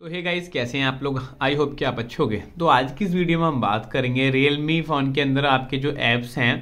तो hey guys कैसे हैं आप लोग आई होप कि आप अच्छे होगे तो आज की इस वीडियो में हम बात करेंगे रियल फ़ोन के अंदर आपके जो ऐप्स हैं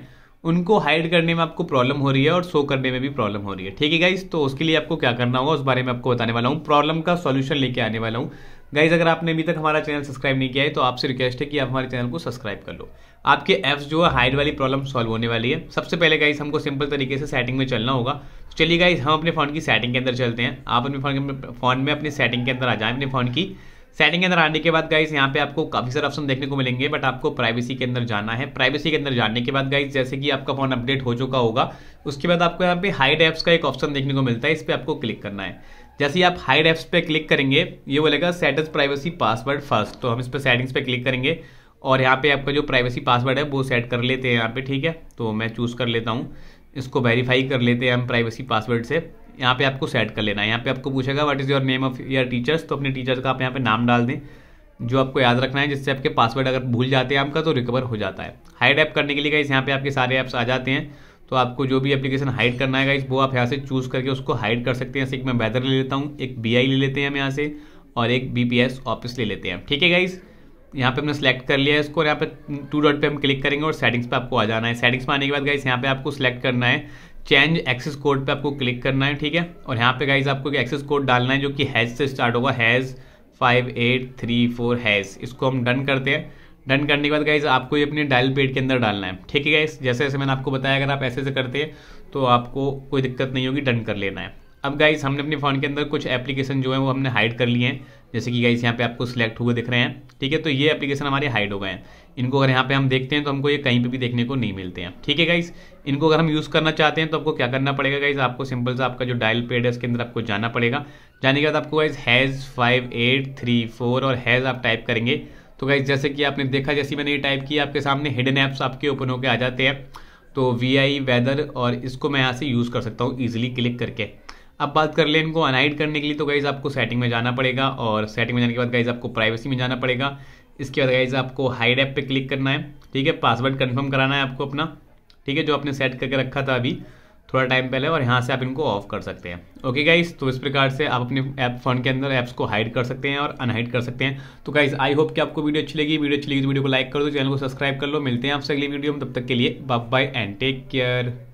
उनको हाइड करने में आपको प्रॉब्लम हो रही है और शो करने में भी प्रॉब्लम हो रही है ठीक है गाइज तो उसके लिए आपको क्या करना होगा उस बारे में आपको बताने वाला हूँ प्रॉब्लम का सॉल्यूशन लेके आने वाला हूँ गाइज अगर आपने अभी तक हमारा चैनल सब्सक्राइब नहीं किया है तो आपसे रिक्वेस्ट है कि आप हमारे चैनल को सब्सक्राइब कर लो आपके एप्स जो है हाइड वाली प्रॉब्लम सॉल्व होने वाली है सबसे पहले गाइज हमको सिंपल तरीके से सेटिंग में चलना होगा तो चलिए गाइज हम अपने फ़ोन की सेटिंग के अंदर चलते हैं आप अपने फ़ोन में अपनी सेटिंग के अंदर आ जाए अपने फ़ोन की सेटिंग के अंदर आने के बाद गाइज यहाँ पे आपको काफी सारे ऑप्शन देखने को मिलेंगे बट आपको प्राइवेसी के अंदर जाना है प्राइवेसी के अंदर जाने के बाद गाइज जैसे कि आपका फोन अपडेट हो चुका होगा उसके बाद आपको यहाँ पे हाइड एप्स का एक ऑप्शन देखने को मिलता है इस पर आपको क्लिक करना है जैसे ही आप हाइड एप्स पे क्लिक करेंगे ये बोलेगा set as privacy password first तो हम इस पर सेटिंग्स पे क्लिक करेंगे और यहाँ पे आपका जो प्राइवेसी पासवर्ड है वो सेट कर लेते हैं यहाँ पे ठीक है तो मैं चूज़ कर लेता हूँ इसको वेरीफाई कर लेते हैं हम प्राइवेसी पासवर्ड से यहाँ पे आपको सेट कर लेना है यहाँ पे आपको पूछेगा what is your name of your teachers तो अपने टीचर्स का आप यहाँ पे नाम डाल दें जो आपको याद रखना है जिससे आपके पासवर्ड अगर भूल जाते हैं आपका तो रिकवर हो जाता है हाइड ऐप करने के लिए गाइस यहाँ पे आपके सारे ऐप्स आ जाते हैं तो आपको जो भी एप्लीकेशन हाइड करना है गाइस वो आप यहाँ से चूज़ करके उसको हाइड कर सकते हैं जैसे एक मैं बेहतर ले लेता हूँ एक बी ले लेते हैं हम यहाँ से और एक बी ऑफिस ले लेते हैं ठीक है गाइस यहाँ पे हमने सेलेक्ट कर लिया है इसको और यहाँ पे टू डॉट पे हम क्लिक करेंगे और सेटिंग्स पे आपको आ जाना है सेटिंग्स पे आने के बाद गाइस यहाँ पे आपको सेलेक्ट करना है चेंज एक्सेस कोड पे आपको क्लिक करना है ठीक है और यहाँ पे गाइज आपको एक्सेस कोड डालना है जो कि हैज से स्टार्ट होगा hash five eight three four hash इसको हम डन करते हैं डन करने के बाद गाइज आपको ये अपने डायल पेड के अंदर डालना है ठीक है गाइज जैसे जैसे मैंने आपको बताया अगर आप ऐसे ऐसे करते हैं तो आपको कोई दिक्कत नहीं होगी डन कर लेना है अब गाइस हमने अपने फ़ोन के अंदर कुछ एप्लीकेशन जो है वो हमने हाइड कर लिए हैं जैसे कि गाइस यहाँ पे आपको सिलेक्ट हुए दिख रहे हैं ठीक है तो ये एप्लीकेशन हमारे हाइड हो गए हैं इनको अगर यहाँ पे हम देखते हैं तो हमको ये कहीं पे भी देखने को नहीं मिलते हैं ठीक है गाइस इनको अगर हम यूज़ करना चाहते हैं तो आपको क्या करना पड़ेगा गाइज़ आपको सिंपल सा आपका जो डायल पेड है इसके अंदर आपको जाना पड़ेगा जाने के बाद आपको guys hash five eight three four और हैज़ आप टाइप करेंगे तो गाइज जैसे कि आपने देखा जैसे मैंने ये टाइप किया आपके सामने हिडन ऐप्स आपके ओपन होकर आ जाते हैं तो वी आई वेदर और इसको मैं यहाँ से यूज़ कर सकता हूँ ईजिली क्लिक करके अब बात कर लें इनको अनाइड करने के लिए तो गाइज़ आपको सेटिंग में जाना पड़ेगा और सेटिंग में जाने के बाद गाइज़ आपको प्राइवेसी में जाना पड़ेगा इसके बाद गाइज़ आपको हाइड ऐप पे क्लिक करना है ठीक है पासवर्ड कंफर्म कराना है आपको अपना ठीक है जो आपने सेट करके रखा था अभी थोड़ा टाइम पहले और यहाँ से आप इनको ऑफ कर सकते हैं ओके गाइज तो इस प्रकार से आप अपने ऐप फंड के अंदर ऐप्स को हाइड कर सकते हैं और अनहाइड कर सकते हैं तो गाइज़ आई होप कि आपको वीडियो अच्छी लगी वीडियो अच्छी लगी तो वीडियो को लाइक कर दो चैनल को सब्सक्राइब कर लो मिलते हैं आपसे अगली वीडियो में तब तक के लिए बाय एंड टेक केयर